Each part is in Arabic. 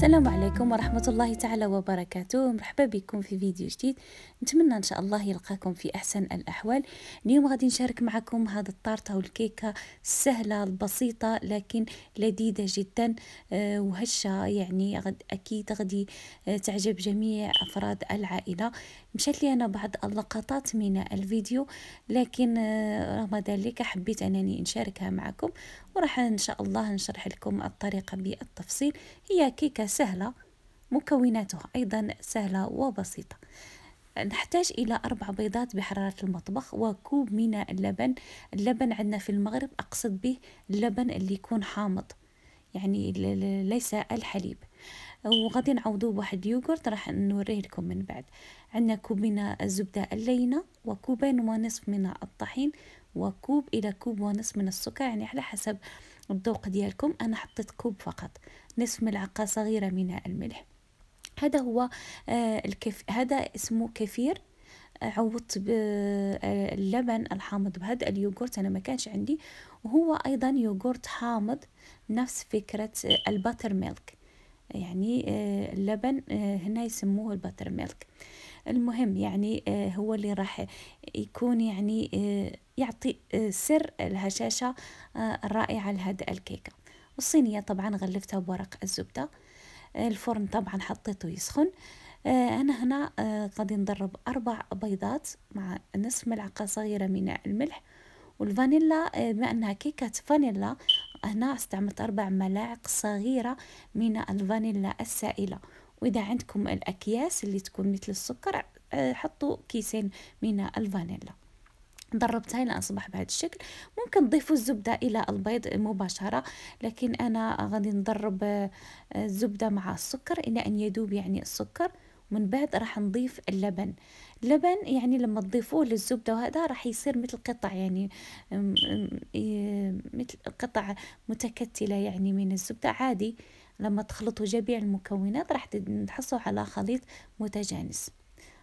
السلام عليكم ورحمة الله تعالى وبركاته مرحبا بكم في فيديو جديد نتمنى إن شاء الله يلقاكم في أحسن الأحوال اليوم غادي نشارك معكم هذا الطارطة والكيكة السهلة البسيطة لكن لذيذة جدا آه، وهشة يعني غد أكيد غادي آه، تعجب جميع أفراد العائلة مشات لي أنا بعض اللقطات من الفيديو لكن آه، رغم ذلك حبيت أنني نشاركها معكم وراح ان شاء الله نشرح لكم الطريقه بالتفصيل هي كيكه سهله مكوناتها ايضا سهله وبسيطه نحتاج إلى أربع بيضات بحرارة المطبخ وكوب من اللبن اللبن عندنا في المغرب أقصد به اللبن اللي يكون حامض يعني ليس الحليب وغادي نعوضوا بواحد يوغورت راح نوريه لكم من بعد عندنا كوب من الزبدة اللينة وكوبين ونصف من الطحين وكوب إلى كوب ونصف من السكر يعني على حسب الذوق ديالكم أنا حطيت كوب فقط نصف ملعقة صغيرة من الملح هذا هو آه، الكف... هذا اسمه كفير عوضت باللبن آه، الحامض بهذا اليوغورت انا ما كانش عندي وهو ايضا يوغورت حامض نفس فكره آه، الباتر ميلك يعني اللبن هنا يسموه الباتر ميلك المهم يعني هو اللي راح يكون يعني يعطي آه، سر الهشاشة آه، الرائعة لهذا الكيكة والصينية طبعا غلفتها بورق الزبدة الفرن طبعا حطيته يسخن آه، أنا هنا غادي نضرب أربع بيضات مع نصف ملعقة صغيرة من الملح والفانيلا بما أنها كيكة فانيلا هنا استعملت أربع ملاعق صغيرة من الفانيلا السائلة وإذا عندكم الأكياس اللي تكون مثل السكر حطوا كيسين من الفانيلا ضربتها الى اصبح بهذا الشكل ممكن تضيفوا الزبده الى البيض مباشره لكن انا غادي نضرب آه، الزبده مع السكر الى ان يذوب يعني السكر ومن بعد راح نضيف اللبن اللبن يعني لما تضيفوه للزبدة وهذا راح يصير مثل قطع يعني مثل قطع متكتلة يعني من الزبدة عادي لما تخلطوا جميع المكونات راح تحصلوا على خليط متجانس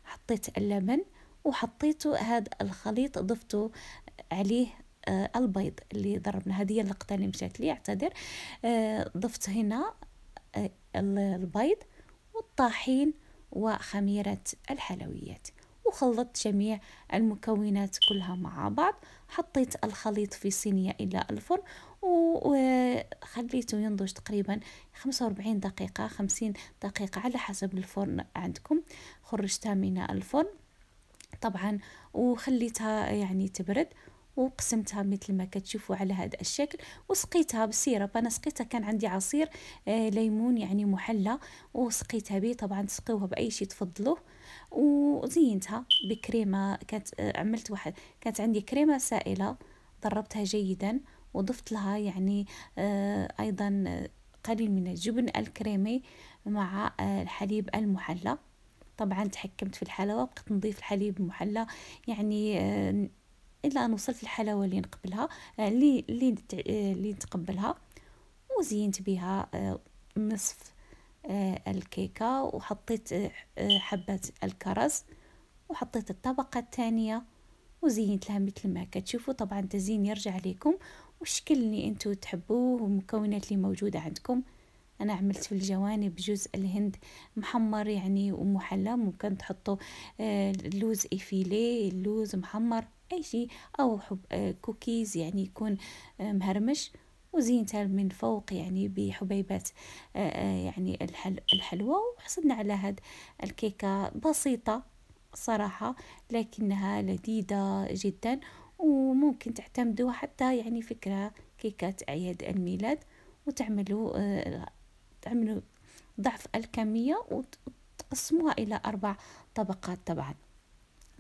حطيت اللبن وحطيته هذا الخليط ضفته عليه آه، البيض اللي ضربنا هذه هي اللقطه اللي مشات لي اعتذر آه، ضفت هنا آه، البيض والطحين وخميره الحلويات وخلطت جميع المكونات كلها مع بعض حطيت الخليط في صينية إلى الفرن وخليته ينضج تقريبا 45 دقيقة 50 دقيقة على حسب الفرن عندكم خرجتها من الفرن طبعا وخليتها يعني تبرد وقسمتها مثل ما كتشوفوا على هذا الشكل وسقيتها بسيرب انا سقيتها كان عندي عصير آه، ليمون يعني محلى وسقيتها به طبعا تسقيوها باي شيء تفضلوه وزينتها بكريمه كانت آه، عملت واحد كانت عندي كريمه سائله ضربتها جيدا وضفت لها يعني آه، ايضا قليل من الجبن الكريمي مع الحليب المحلى طبعا تحكمت في الحلاوه بقيت نضيف الحليب المحلى يعني آه، الى ان وصلت الحلاوه اللي نقبلها آه، اللي اللي آه، اللي نتقبلها وزينت بها نصف الكيكه وحطيت حبات الكرز وحطيت الطبقه الثانيه وزينت لها مثل ما كتشوفوا طبعا التزيين يرجع لكم والشكل اللي انتو تحبوه والمكونات اللي موجوده عندكم انا عملت في الجوانب جزء الهند محمر يعني ومحلى ممكن تحطوا اللوز آه، افيلي اللوز محمر اي شيء او حب آه، كوكيز يعني يكون آه، مهرمش وزينتها من فوق يعني بحبيبات يعني الحلوى وحصلنا على هاد الكيكة بسيطة صراحة لكنها لذيذة جدا وممكن تعتمدوا حتى يعني فكرة كيكات أعياد الميلاد وتعملوا تعملوا ضعف الكمية وتقسموها إلى أربع طبقات طبعا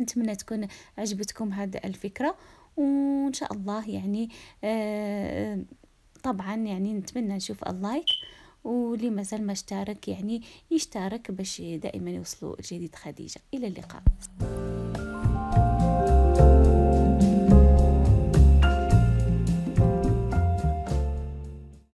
نتمنى تكون عجبتكم هذه الفكرة وإن شاء الله يعني آه، طبعا يعني نتمنى نشوف اللايك واللي مازال ما اشترك يعني يشترك باش دائما يوصلوا الجديد خديجة إلى اللقاء